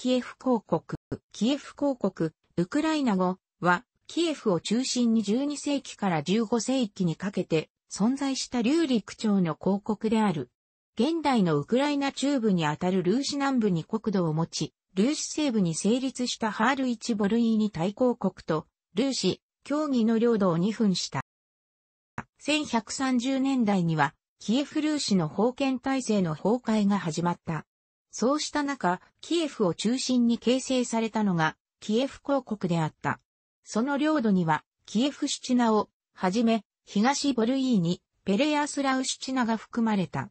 キエフ公国。キエフ公国、ウクライナ語は、キエフを中心に12世紀から15世紀にかけて存在した流陸朝の公国である。現代のウクライナ中部にあたるルーシ南部に国土を持ち、ルーシ西部に成立したハール1ボルイーニ対抗国と、ルーシ、協議の領土を2分した。1130年代には、キエフルーシの封建体制の崩壊が始まった。そうした中、キエフを中心に形成されたのが、キエフ公国であった。その領土には、キエフシチナを、はじめ、東ボルイーニ、ペレアースラウシチナが含まれた。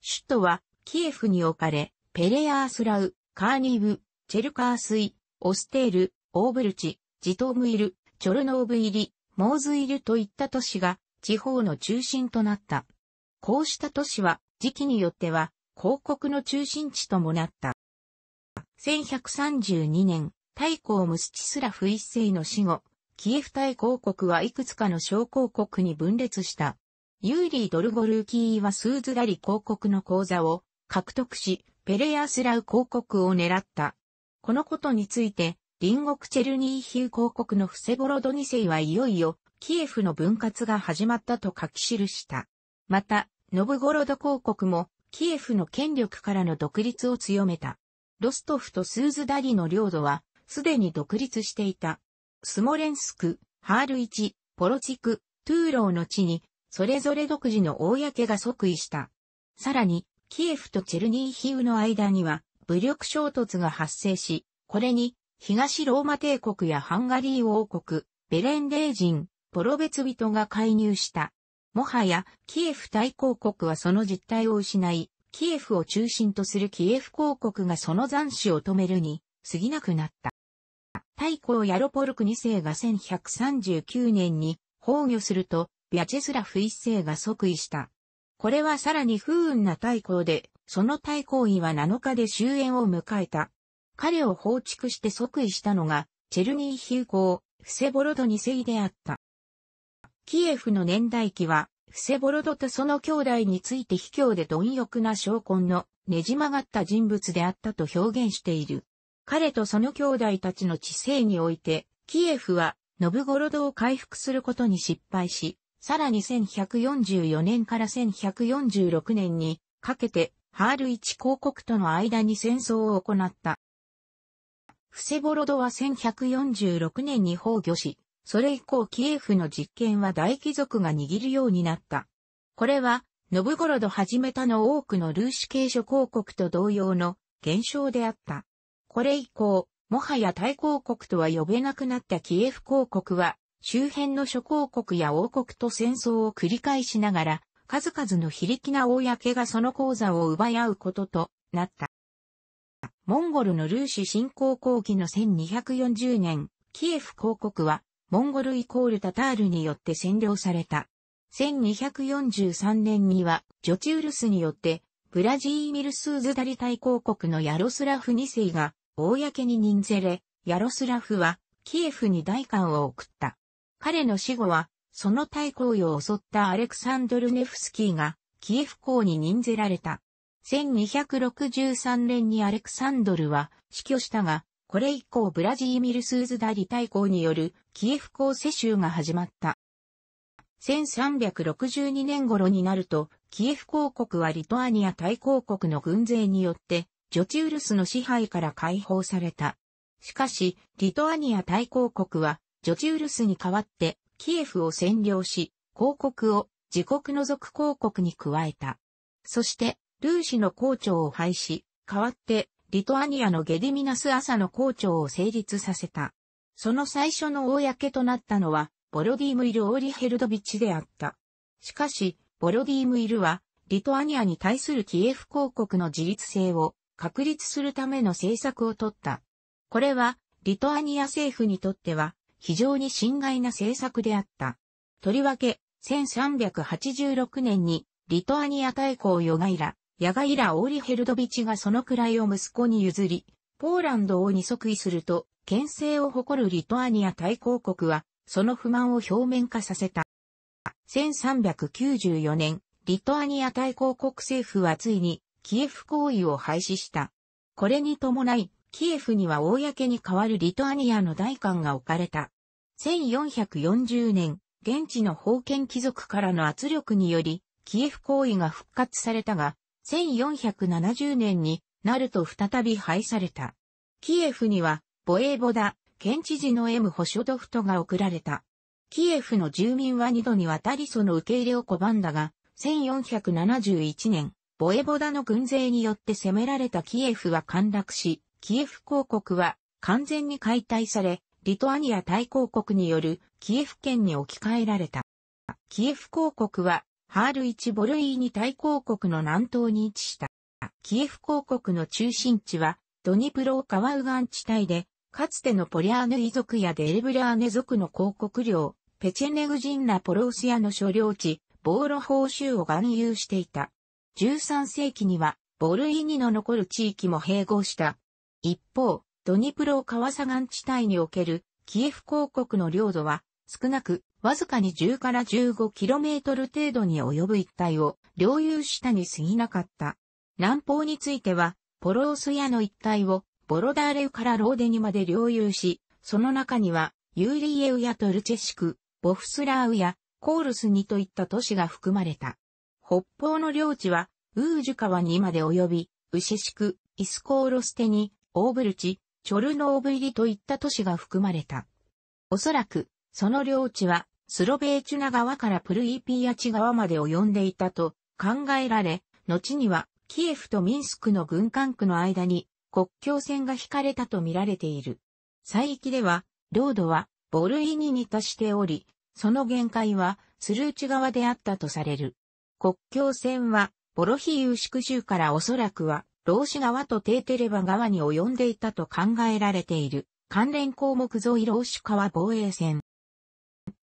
首都は、キエフに置かれ、ペレアースラウ、カーニーブ、チェルカースイ、オステール、オーブルチ、ジトームイル、チョルノーブ入り、モーズイルといった都市が地方の中心となった。こうした都市は時期によっては広告の中心地ともなった。1132年、太公ムスチスラフ一世の死後、キエフ大公国はいくつかの小公国に分裂した。ユーリー・ドルゴルーキーはスーズラリ公国の口座を獲得し、ペレアスラウ公国を狙った。このことについて、隣国チェルニーヒウ公国のフセボロド二世はいよいよ、キエフの分割が始まったと書き記した。また、ノブゴロド公国もキエフの権力からの独立を強めた。ロストフとスーズダリの領土は、すでに独立していた。スモレンスク、ハールイチ、ポロチク、トゥーローの地に、それぞれ独自の公が即位した。さらに、キエフとチェルニーヒウの間には、武力衝突が発生し、これに、東ローマ帝国やハンガリー王国、ベレンレー人、ポロベツ人が介入した。もはや、キエフ大公国はその実態を失い、キエフを中心とするキエフ公国がその残死を止めるに、過ぎなくなった。大公ヤロポルク2世が1139年に崩御すると、ビャチェスラフ1世が即位した。これはさらに不運な大公で、その大公位は7日で終焉を迎えた。彼を放逐して即位したのが、チェルニーヒュコ公、フセボロド2世であった。キエフの年代記は、フセボロドとその兄弟について卑怯で貪欲な証根のねじ曲がった人物であったと表現している。彼とその兄弟たちの知性において、キエフは、ノブゴロドを回復することに失敗し、さらに1144年から1146年にかけて、ハール一公国との間に戦争を行った。フセボロドは1146年に崩御し、それ以降キエフの実権は大貴族が握るようになった。これは、ノブゴロド始めたの多くのルーシ系諸公国と同様の現象であった。これ以降、もはや大公国とは呼べなくなったキエフ公国は、周辺の諸公国や王国と戦争を繰り返しながら、数々の非力な公がその口座を奪い合うこととなった。モンゴルのルーシ侵攻後期の1240年、キエフ公国はモンゴルイコールタタールによって占領された。1243年には、ジョチウルスによって、ブラジーミルスーズダリ大公国のヤロスラフ2世が、公に任せれ、ヤロスラフは、キエフに大官を送った。彼の死後は、その大公を襲ったアレクサンドルネフスキーが、キエフ公に任せられた。1263年にアレクサンドルは死去したが、これ以降ブラジーミル・スーズダリ大公によるキエフ公世襲が始まった。1362年頃になると、キエフ公国はリトアニア大公国の軍勢によって、ジョチウルスの支配から解放された。しかし、リトアニア大公国は、ジョチウルスに代わって、キエフを占領し、公国を自国の属公国に加えた。そして、ルーシの公庁を廃止、代わって、リトアニアのゲディミナス朝の校長を成立させた。その最初の公となったのは、ボロディムイル・オーリヘルドビッチであった。しかし、ボロディムイルは、リトアニアに対するキエフ公国の自立性を確立するための政策を取った。これは、リトアニア政府にとっては、非常に侵害な政策であった。とりわけ、1386年に、リトアニア大公ヨガイラ、ヤガイラ・オーリヘルドビチがその位を息子に譲り、ポーランドを二即位すると、牽制を誇るリトアニア大公国は、その不満を表面化させた。1394年、リトアニア大公国政府はついに、キエフ行為を廃止した。これに伴い、キエフには公に代わるリトアニアの大官が置かれた。1440年、現地の封建貴族からの圧力により、キエフ行為が復活されたが、1470年になると再び廃された。キエフには、ボエーボダ、県知事の M ホショドフトが送られた。キエフの住民は二度にわたりその受け入れを拒んだが、1471年、ボエボダの軍勢によって攻められたキエフは陥落し、キエフ公国は完全に解体され、リトアニア大公国によるキエフ県に置き換えられた。キエフ公国はハール一ボルイーニ大公国の南東に位置した。キエフ公国の中心地は、ドニプロ川右岸地帯で、かつてのポリアーヌイ族やデルブラーネ族の公国領、ペチェネグジンナポロースヤの所領地、ボーロ報酬を含有していた。13世紀には、ボルイーニの残る地域も併合した。一方、ドニプロ川左岸地帯におけるキエフ公国の領土は、少なく、わずかに10から 15km 程度に及ぶ一帯を領有したに過ぎなかった。南方については、ポロースヤの一帯をボロダーレウからローデニまで領有し、その中には、ユーリエウやトルチェシク、ボフスラーウやコールスニといった都市が含まれた。北方の領地は、ウージュ川にまで及び、ウシシク、イスコーロステニ、オーブルチ、チョルノーブ入りといった都市が含まれた。おそらく、その領地は、スロベーチュナ川からプルイーピーアチ川まで及んでいたと考えられ、後には、キエフとミンスクの軍管区の間に国境線が引かれたと見られている。西域では、領土はボルイに似たしており、その限界はスルーチ側であったとされる。国境線はボロヒーウ宿州からおそらくはローシ川とテーテレバ川に及んでいたと考えられている。関連項目沿いローシ川防衛線。